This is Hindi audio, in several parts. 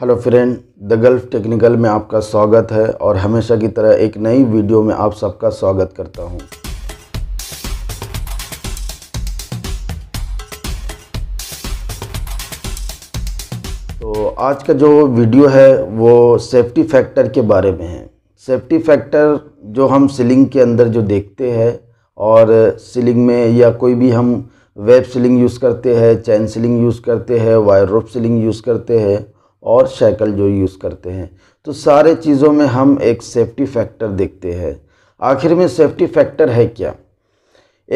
Hello friend the Gulf technical में आपका स्वागत है और हमेशा की तरह एक नई वीडियो में आप सबका स्वागत करता हूं। तो आज का जो वीडियो है वो सेफ्टी फैक्टर के बारे में है सेफ्टी फैक्टर जो हम सीलिंग के अंदर जो देखते हैं और सीलिंग में या कोई भी हम वेब सीलिंग यूज़ करते हैं चैन सीलिंग यूज़ करते हैं वायर रोप सीलिंग यूज़ करते हैं और साइकिल जो यूज़ करते हैं तो सारे चीज़ों में हम एक सेफ्टी फैक्टर देखते हैं आखिर में सेफ्टी फैक्टर है क्या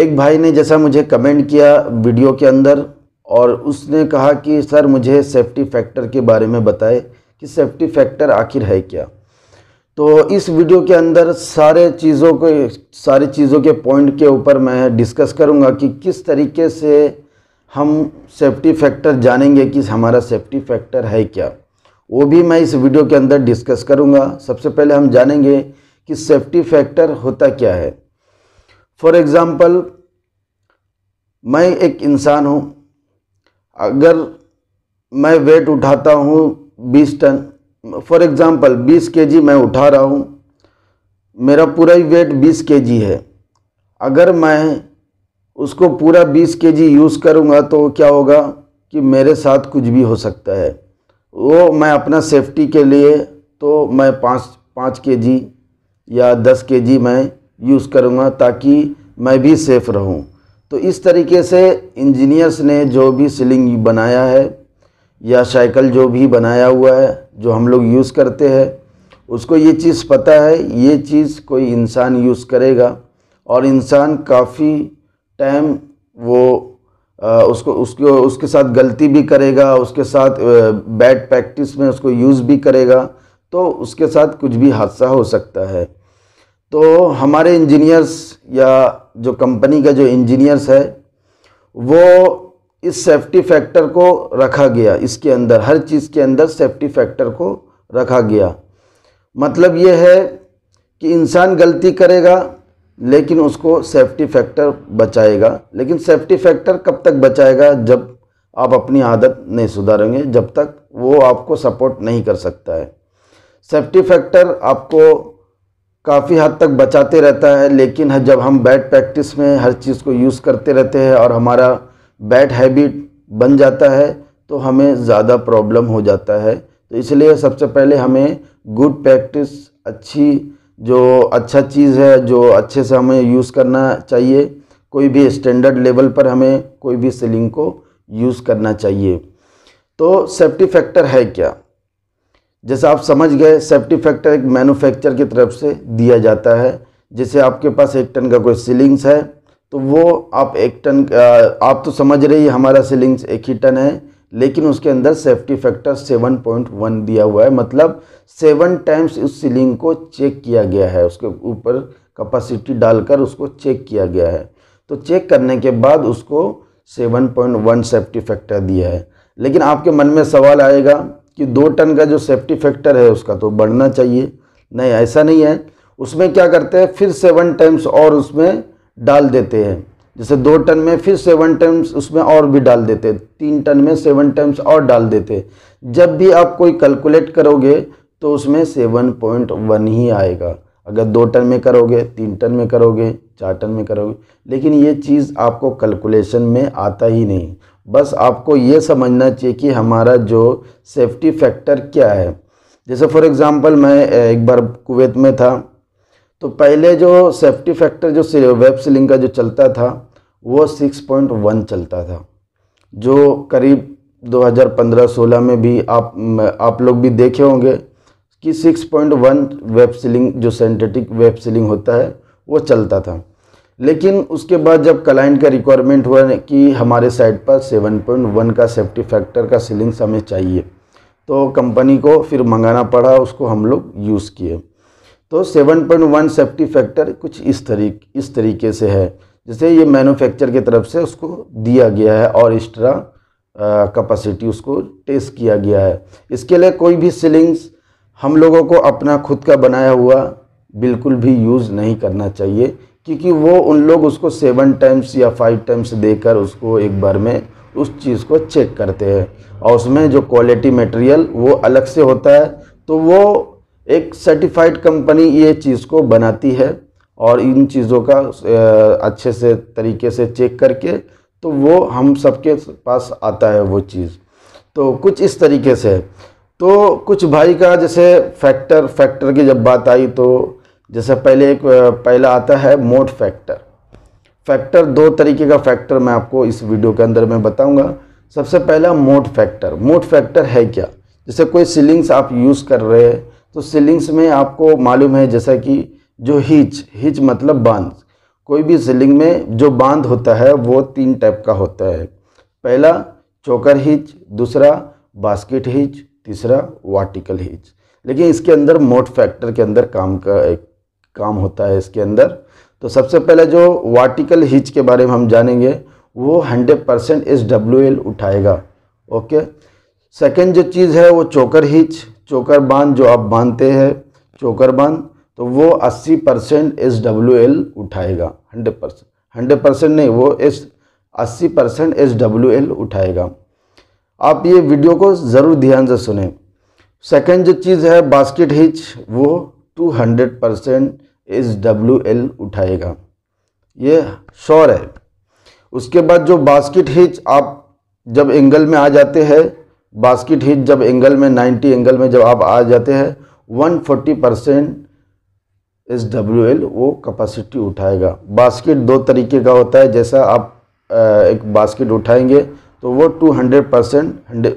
एक भाई ने जैसा मुझे कमेंट किया वीडियो के अंदर और उसने कहा कि सर मुझे सेफ्टी फैक्टर के बारे में बताए कि सेफ्टी फैक्टर आखिर है क्या तो इस वीडियो के अंदर सारे चीज़ों को सारी चीज़ों के पॉइंट के ऊपर मैं डिस्कस करूंगा कि किस तरीके से हम सेफ्टी फैक्टर जानेंगे कि हमारा सेफ्टी फैक्टर है क्या वो भी मैं इस वीडियो के अंदर डिस्कस करूँगा सबसे पहले हम जानेंगे कि सेफ्टी फैक्टर होता क्या है फॉर एग्ज़ाम्पल मैं एक इंसान हूँ अगर मैं वेट उठाता हूँ 20 टन फॉर एग्ज़ाम्पल 20 केजी मैं उठा रहा हूँ मेरा पूरा ही वेट 20 केजी है अगर मैं उसको पूरा 20 के जी यूज़ करूँगा तो क्या होगा कि मेरे साथ कुछ भी हो सकता है वो मैं अपना सेफ्टी के लिए तो मैं पाँच पाँच के जी या दस के जी मैं यूज़ करूँगा ताकि मैं भी सेफ़ रहूँ तो इस तरीके से इंजीनियर्स ने जो भी सीलिंग बनाया है या साइकिल जो भी बनाया हुआ है जो हम लोग यूज़ करते हैं उसको ये चीज़ पता है ये चीज़ कोई इंसान यूज़ करेगा और इंसान काफ़ी टाइम वो आ, उसको उसको उसके साथ गलती भी करेगा उसके साथ बैड प्रैक्टिस में उसको यूज़ भी करेगा तो उसके साथ कुछ भी हादसा हो सकता है तो हमारे इंजीनियर्स या जो कंपनी का जो इंजीनियर्स है वो इस सेफ्टी फैक्टर को रखा गया इसके अंदर हर चीज़ के अंदर सेफ्टी फैक्टर को रखा गया मतलब ये है कि इंसान गलती करेगा लेकिन उसको सेफ्टी फैक्टर बचाएगा लेकिन सेफ्टी फैक्टर कब तक बचाएगा जब आप अपनी आदत नहीं सुधारेंगे जब तक वो आपको सपोर्ट नहीं कर सकता है सेफ्टी फैक्टर आपको काफ़ी हद तक बचाते रहता है लेकिन जब हम बैट प्रैक्टिस में हर चीज़ को यूज़ करते रहते हैं और हमारा बैट हैबिट बन जाता है तो हमें ज़्यादा प्रॉब्लम हो जाता है तो इसलिए सबसे पहले हमें गुड प्रैक्टिस अच्छी जो अच्छा चीज़ है जो अच्छे से हमें यूज़ करना चाहिए कोई भी स्टैंडर्ड लेवल पर हमें कोई भी सीलिंग को यूज़ करना चाहिए तो सेफ्टी फैक्टर है क्या जैसे आप समझ गए सेफ्टी फैक्टर एक मैन्युफैक्चर की तरफ से दिया जाता है जैसे आपके पास एक टन का कोई सीलिंग्स है तो वो आप एक टन आप तो समझ रही हमारा सीलिंग्स एक ही टन है लेकिन उसके अंदर सेफ्टी फैक्टर 7.1 दिया हुआ है मतलब सेवन टाइम्स उस सीलिंग को चेक किया गया है उसके ऊपर कैपेसिटी डालकर उसको चेक किया गया है तो चेक करने के बाद उसको 7.1 सेफ्टी फैक्टर दिया है लेकिन आपके मन में सवाल आएगा कि दो टन का जो सेफ्टी फैक्टर है उसका तो बढ़ना चाहिए नहीं ऐसा नहीं है उसमें क्या करते हैं फिर सेवन टाइम्स और उसमें डाल देते हैं जैसे दो टन में फिर सेवन टाइम्स उसमें और भी डाल देते तीन टन में सेवन टाइम्स और डाल देते जब भी आप कोई कैलकुलेट करोगे तो उसमें सेवन पॉइंट वन ही आएगा अगर दो टन में करोगे तीन टन में करोगे चार टन में करोगे लेकिन ये चीज़ आपको कैलकुलेशन में आता ही नहीं बस आपको ये समझना चाहिए कि हमारा जो सेफ्टी फैक्टर क्या है जैसे फॉर एग्ज़ाम्पल मैं एक बार कुवैत में था तो पहले जो सेफ्टी फैक्टर जो वेब सीलिंग का जो चलता था वो 6.1 चलता था जो करीब 2015-16 में भी आप आप लोग भी देखे होंगे कि 6.1 वेब सीलिंग जो सेंटेटिक वेब सीलिंग होता है वो चलता था लेकिन उसके बाद जब क्लाइंट का रिक्वायरमेंट हुआ कि हमारे साइट पर 7.1 का सेफ्टी फैक्टर का सीलिंग्स हमें चाहिए तो कंपनी को फिर मंगाना पड़ा उसको हम लोग यूज़ किए तो 7.1 सेफ्टी फैक्टर कुछ इस तरीक इस तरीके से है जैसे ये मैन्युफैक्चर की तरफ से उसको दिया गया है और एक्स्ट्रा कैपेसिटी उसको टेस्ट किया गया है इसके लिए कोई भी सीलिंग्स हम लोगों को अपना खुद का बनाया हुआ बिल्कुल भी यूज़ नहीं करना चाहिए क्योंकि वो उन लोग उसको सेवन टाइम्स या फाइव टाइम्स देकर उसको एक बार में उस चीज़ को चेक करते हैं और उसमें जो क्वालिटी मटेरियल वो अलग से होता है तो वो एक सर्टिफाइड कंपनी ये चीज़ को बनाती है और इन चीज़ों का अच्छे से तरीके से चेक करके तो वो हम सबके पास आता है वो चीज़ तो कुछ इस तरीके से तो कुछ भाई का जैसे फैक्टर फैक्टर की जब बात आई तो जैसे पहले एक पहला आता है मोड फैक्टर फैक्टर दो तरीके का फैक्टर मैं आपको इस वीडियो के अंदर में बताऊंगा सबसे पहला मोड फैक्टर मोड फैक्टर है क्या जैसे कोई सीलिंग्स आप यूज़ कर रहे हैं तो सीलिंग्स में आपको मालूम है जैसा कि जो हिच हिच मतलब बांध कोई भी सीलिंग में जो बांध होता है वो तीन टाइप का होता है पहला चोकर हिच दूसरा बास्केट हिच तीसरा वार्टिकल हिच लेकिन इसके अंदर मोट फैक्टर के अंदर काम का एक काम होता है इसके अंदर तो सबसे पहले जो वार्टिकल हिच के बारे में हम जानेंगे वो hundred percent S W L उठाएगा ओके सेकेंड जो चीज़ है वो चोकर हिच चोकर बांध जो आप बांधते हैं चोकर बांध तो वो 80 परसेंट एस डब्ल्यू एल उठाएगा 100 परसेंट हंड्रेड परसेंट नहीं वो एस 80 परसेंट एस डब्ल्यू एल उठाएगा आप ये वीडियो को ज़रूर ध्यान से सुने सेकेंड जो चीज़ है बास्केट हिच वो 200 परसेंट एस डब्ल्यू एल उठाएगा ये श्योर है उसके बाद जो बास्केट हिच आप जब एंगल में आ जाते हैं बास्किट हिट जब एंगल में 90 एंगल में जब आप आ जाते हैं 140 परसेंट एस डब्ल्यू एल वो कैपेसिटी उठाएगा बास्केट दो तरीके का होता है जैसा आप एक बास्केट उठाएंगे तो वो 200 परसेंट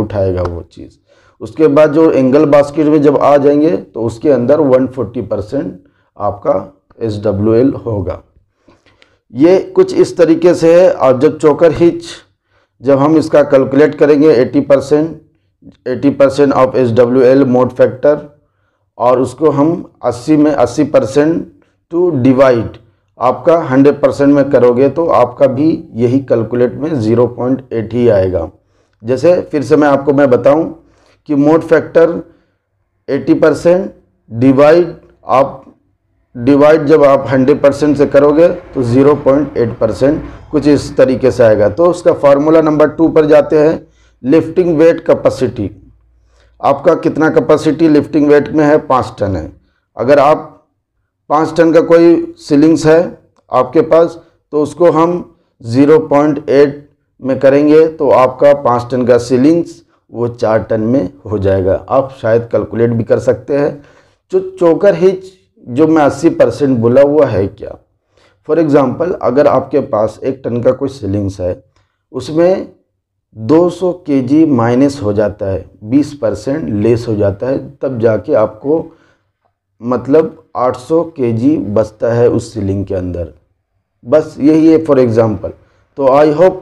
उठाएगा वो चीज़ उसके बाद जो एंगल बास्केट में जब आ जाएंगे तो उसके अंदर 140 परसेंट आपका एस डब्ल्यू एल होगा ये कुछ इस तरीके से है और जब चोकर हिच जब हम इसका कैलकुलेट करेंगे 80 percent eighty percent of S W L mode factor और उसको हम 80 में 80 परसेंट टू डिवाइड आपका 100 परसेंट में करोगे तो आपका भी यही कैलकुलेट में 0.8 ही आएगा जैसे फिर से मैं आपको मैं बताऊं कि मोड फैक्टर 80 परसेंट डिवाइड आप डिवाइड जब आप 100 परसेंट से करोगे तो 0.8 परसेंट कुछ इस तरीके से आएगा तो उसका फार्मूला नंबर टू पर जाते हैं लिफ्टिंग वेट कैपेसिटी आपका कितना कैपेसिटी लिफ्टिंग वेट में है पाँच टन है अगर आप पाँच टन का कोई सीलिंग्स है आपके पास तो उसको हम 0.8 में करेंगे तो आपका पाँच टन का सीलिंग्स वो चार टन में हो जाएगा आप शायद कैलकुलेट भी कर सकते हैं जो चोकर हिच जो मैं अस्सी परसेंट बोला हुआ है क्या फॉर एग्ज़ाम्पल अगर आपके पास एक टन का कोई सीलिंग्स है उसमें 200 जी माइनस हो जाता है 20 परसेंट लेस हो जाता है तब जाके आपको मतलब 800 जी बचता है उस सीलिंग के अंदर बस यही है फॉर एग्ज़ाम्पल तो आई होप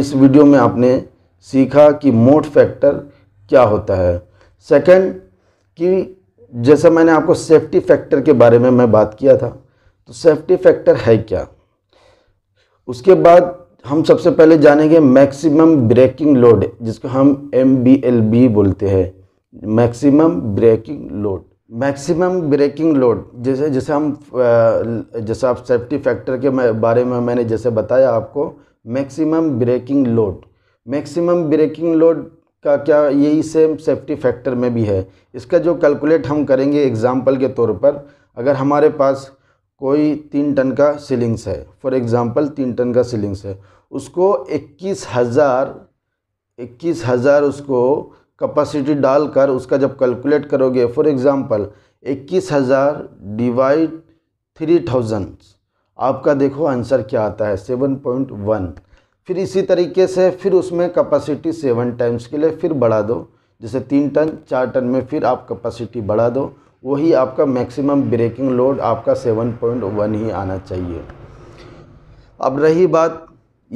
इस वीडियो में आपने सीखा कि मोट फैक्टर क्या होता है सेकंड कि जैसा मैंने आपको सेफ्टी फैक्टर के बारे में मैं बात किया था तो सेफ्टी फैक्टर है क्या उसके बाद हम सबसे पहले जानेंगे मैक्सिमम ब्रेकिंग लोड जिसको हम एम बोलते हैं maximum breaking load maximum breaking load जैसे जैसे हम जैसे आप सेफ्टी फैक्टर के बारे में मैंने जैसे बताया आपको maximum breaking load maximum breaking load का क्या यही सेम सेफ्टी फैक्टर में भी है इसका जो कैलकुलेट हम करेंगे एग्ज़ाम्पल के तौर पर अगर हमारे पास कोई तीन टन का सीलिंग्स है फॉर एग्ज़ाम्पल तीन टन का सीलिंग्स है उसको इक्कीस हज़ार इक्कीस हज़ार उसको कैपेसिटी डालकर उसका जब कैलकुलेट करोगे फॉर एग्ज़ाम्पल इक्कीस हज़ार डिवाइड थ्री थाउजेंड आपका देखो आंसर क्या आता है सेवन पॉइंट वन फिर इसी तरीके से फिर उसमें कैपेसिटी सेवन टाइम्स के लिए फिर बढ़ा दो जैसे तीन टन चार टन में फिर आप कैपेसिटी बढ़ा दो वही आपका मैक्सिमम ब्रेकिंग लोड आपका सेवन पॉइंट वन ही आना चाहिए अब रही बात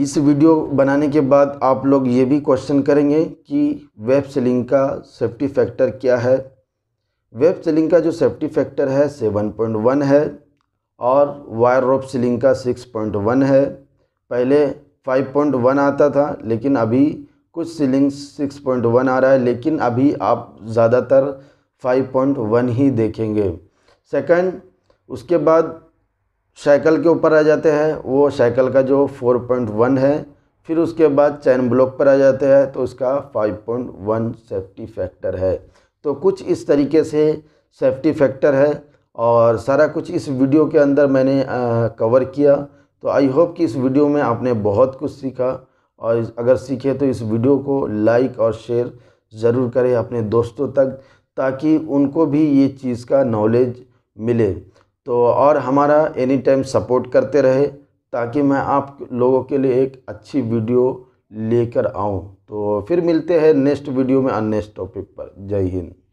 इस वीडियो बनाने के बाद आप लोग ये भी क्वेश्चन करेंगे कि वेब सेलिंग का सेफ्टी फैक्टर क्या है वेब सेलिंग का जो सेफ्टी फैक्टर है सेवन पॉइंट वन है और वायर रोप सेलिंग का सिक्स पॉइंट वन है पहले 5.1 आता था लेकिन अभी कुछ सीलिंग 6.1 आ रहा है लेकिन अभी आप ज़्यादातर 5.1 ही देखेंगे सेकंड उसके बाद साइकिल के ऊपर आ जाते हैं वो साइकिल का जो 4.1 है फिर उसके बाद चैन ब्लॉक पर आ जाते हैं तो उसका 5.1 सेफ्टी फैक्टर है तो कुछ इस तरीके से सेफ्टी फैक्टर है और सारा कुछ इस वीडियो के अंदर मैंने आ, कवर किया तो आई होप कि इस वीडियो में आपने बहुत कुछ सीखा और अगर सीखे तो इस वीडियो को लाइक और शेयर ज़रूर करें अपने दोस्तों तक ताकि उनको भी ये चीज़ का नॉलेज मिले तो और हमारा एनी टाइम सपोर्ट करते रहे ताकि मैं आप लोगों के लिए एक अच्छी वीडियो लेकर आऊं तो फिर मिलते हैं नेक्स्ट वीडियो में अन नेक्स्ट टॉपिक पर जय हिंद